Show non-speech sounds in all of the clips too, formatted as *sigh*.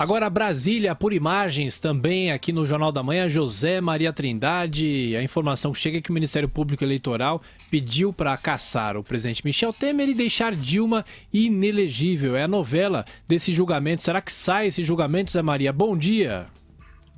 Agora, Brasília, por imagens, também aqui no Jornal da Manhã, José Maria Trindade. A informação que chega é que o Ministério Público Eleitoral pediu para caçar o presidente Michel Temer e deixar Dilma inelegível. É a novela desse julgamento. Será que sai esse julgamento, Zé Maria? Bom dia.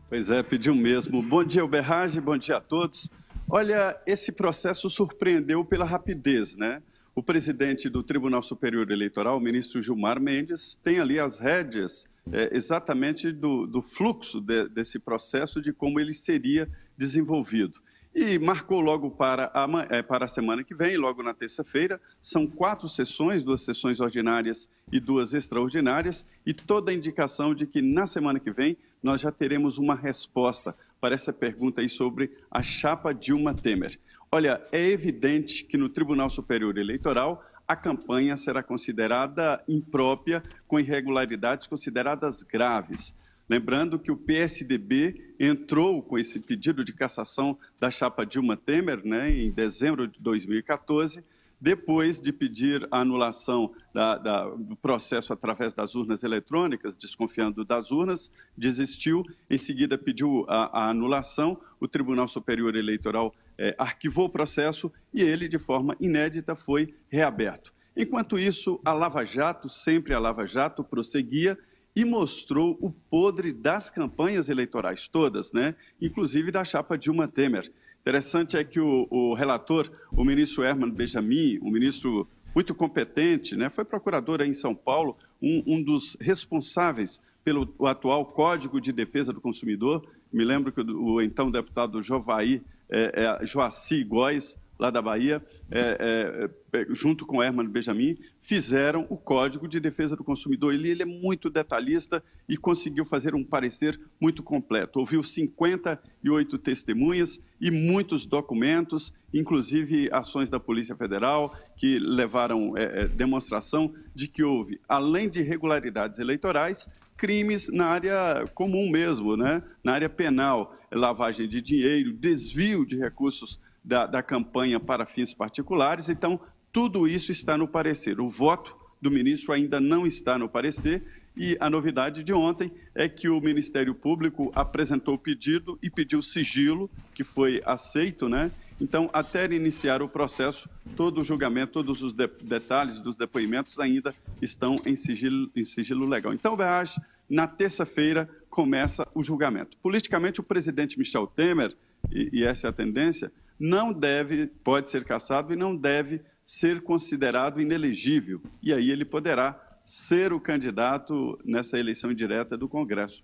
Pois é, pediu mesmo. Bom dia, Uberrage, bom dia a todos. Olha, esse processo surpreendeu pela rapidez, né? O presidente do Tribunal Superior Eleitoral, o ministro Gilmar Mendes, tem ali as rédeas é, exatamente do, do fluxo de, desse processo, de como ele seria desenvolvido. E marcou logo para a, é, para a semana que vem, logo na terça-feira. São quatro sessões, duas sessões ordinárias e duas extraordinárias, e toda a indicação de que na semana que vem nós já teremos uma resposta para essa pergunta aí sobre a chapa Dilma Temer. Olha, é evidente que no Tribunal Superior Eleitoral a campanha será considerada imprópria com irregularidades consideradas graves. Lembrando que o PSDB entrou com esse pedido de cassação da chapa Dilma Temer, né, em dezembro de 2014, depois de pedir a anulação da, da, do processo através das urnas eletrônicas, desconfiando das urnas, desistiu, em seguida pediu a, a anulação, o Tribunal Superior Eleitoral é, arquivou o processo e ele, de forma inédita, foi reaberto. Enquanto isso, a Lava Jato, sempre a Lava Jato, prosseguia e mostrou o podre das campanhas eleitorais todas, né? inclusive da chapa Dilma Temer. Interessante é que o, o relator, o ministro Herman Benjamin, um ministro muito competente, né? foi procurador em São Paulo, um, um dos responsáveis pelo atual Código de Defesa do Consumidor. Me lembro que o, o então deputado Jovai é, é, Joaci Góes, lá da Bahia, é, é, é, junto com Herman Benjamin, fizeram o Código de Defesa do Consumidor. Ele, ele é muito detalhista e conseguiu fazer um parecer muito completo. Ouviu 58 testemunhas e muitos documentos, inclusive ações da Polícia Federal, que levaram é, é, demonstração de que houve, além de irregularidades eleitorais, crimes na área comum mesmo, né? na área penal lavagem de dinheiro, desvio de recursos da, da campanha para fins particulares. Então, tudo isso está no parecer. O voto do ministro ainda não está no parecer. E a novidade de ontem é que o Ministério Público apresentou o pedido e pediu sigilo, que foi aceito, né? Então, até iniciar o processo, todo o julgamento, todos os de detalhes dos depoimentos ainda estão em sigilo, em sigilo legal. Então, Verage, na terça-feira, começa o julgamento. Politicamente, o presidente Michel Temer, e, e essa é a tendência, não deve, pode ser cassado e não deve ser considerado inelegível. E aí ele poderá ser o candidato nessa eleição direta do Congresso.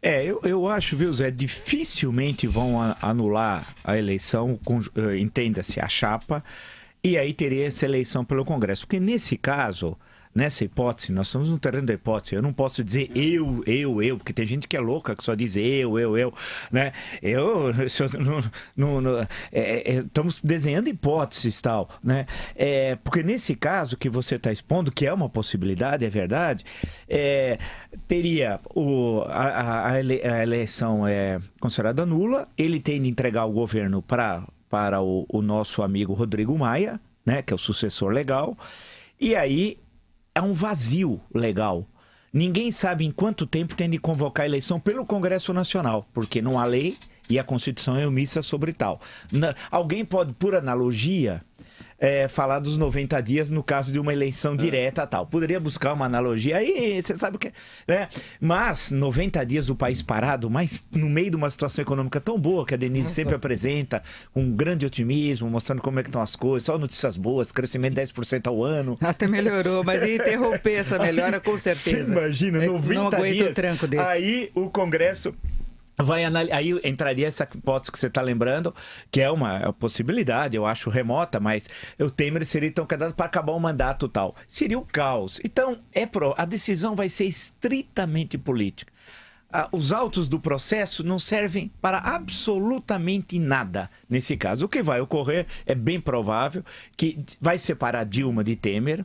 É, eu, eu acho, viu, Zé, dificilmente vão a, anular a eleição, eh, entenda-se, a chapa, e aí teria essa eleição pelo Congresso. Porque nesse caso, nessa hipótese, nós estamos no terreno da hipótese. Eu não posso dizer eu, eu, eu, porque tem gente que é louca que só diz eu, eu, eu, né? Eu, *laughs* eu é, é, estamos desenhando hipóteses tal, né? É, porque nesse caso que você está expondo, que é uma possibilidade, é verdade, é, teria o, a, a, ele, a eleição é considerada nula, ele tem de entregar o governo para para o, o nosso amigo Rodrigo Maia, né? Que é o sucessor legal. E aí é um vazio legal. Ninguém sabe em quanto tempo tem de convocar a eleição pelo Congresso Nacional, porque não há lei e a Constituição é omissa sobre tal. Na, alguém pode, por analogia, é, falar dos 90 dias no caso de uma eleição é. direta tal. Poderia buscar uma analogia aí, você sabe o que. É, né? Mas 90 dias o país parado, mas no meio de uma situação econômica tão boa que a Denise Nossa. sempre apresenta, com um grande otimismo, mostrando como é que estão as coisas, só notícias boas, crescimento 10% hum. ao ano. Até melhorou, mas ia interromper essa melhora com *laughs* certeza. Você imagina, 90 dias. Não aguento dias, o tranco desse. Aí o Congresso vai aí entraria essa hipótese que você está lembrando, que é, é uma possibilidade, eu acho remota, mas o Temer seria então candidato para acabar o mandato tal. Seria o caos. Então, é pro, a decisão vai ser estritamente política. Ah, os autos do processo não servem para absolutamente nada nesse caso. O que vai ocorrer é bem provável que vai separar Dilma de Temer,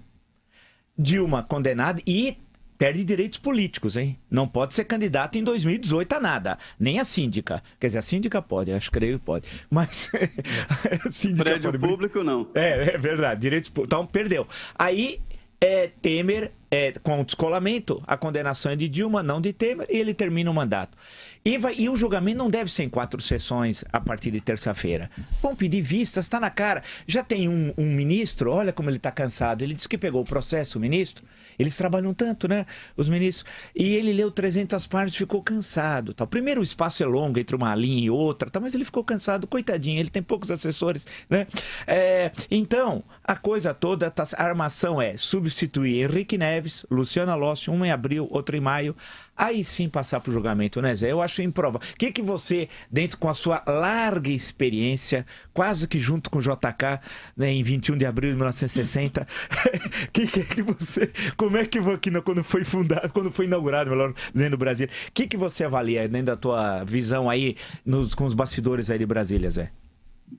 Dilma condenada e perde direitos políticos, hein? Não pode ser candidato em 2018 a nada. Nem a síndica. Quer dizer, a síndica pode, acho que creio pode. *laughs* Mas. É. síndica Prédio pode... público, não. É, é verdade. Direitos públicos. Então, perdeu. Aí é, Temer, é, com o descolamento, a condenação é de Dilma, não de Temer, e ele termina o mandato. E, vai, e o julgamento não deve ser em quatro sessões a partir de terça-feira. Vão pedir vistas, está na cara. Já tem um, um ministro, olha como ele está cansado. Ele disse que pegou o processo, o ministro, eles trabalham tanto, né? Os ministros. E ele leu 300 páginas, ficou cansado. Tal. Primeiro, o espaço é longo entre uma linha e outra, tal, mas ele ficou cansado, coitadinho, ele tem poucos assessores, né? É, então, a coisa toda, tá, a armação é substituir Henrique Neves, Luciana Lossi, uma em abril, outra em maio, aí sim passar para o julgamento, né, Zé? Eu acho improvável. O que, que você, dentro com a sua larga experiência, quase que junto com o JK, né, em 21 de abril de 1960, o *laughs* que, que, é que você. Como como é que Vaquina, quando foi fundado, quando foi inaugurado, melhor dizendo, Brasília, o que, que você avalia dentro né, da tua visão aí nos, com os bastidores aí de Brasília, Zé?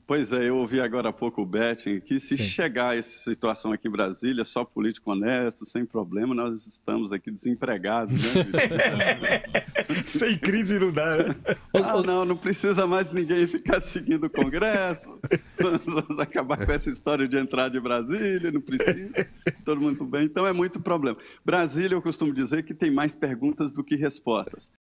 Pois é, eu ouvi agora há pouco o Betting que se Sim. chegar essa situação aqui em Brasília, só político honesto, sem problema, nós estamos aqui desempregados, né? *laughs* sem crise não dá. Né? Ah, não, não precisa mais ninguém ficar seguindo o Congresso. Vamos acabar com essa história de entrar de Brasília, não precisa. Todo muito bem. Então é muito problema. Brasília, eu costumo dizer que tem mais perguntas do que respostas.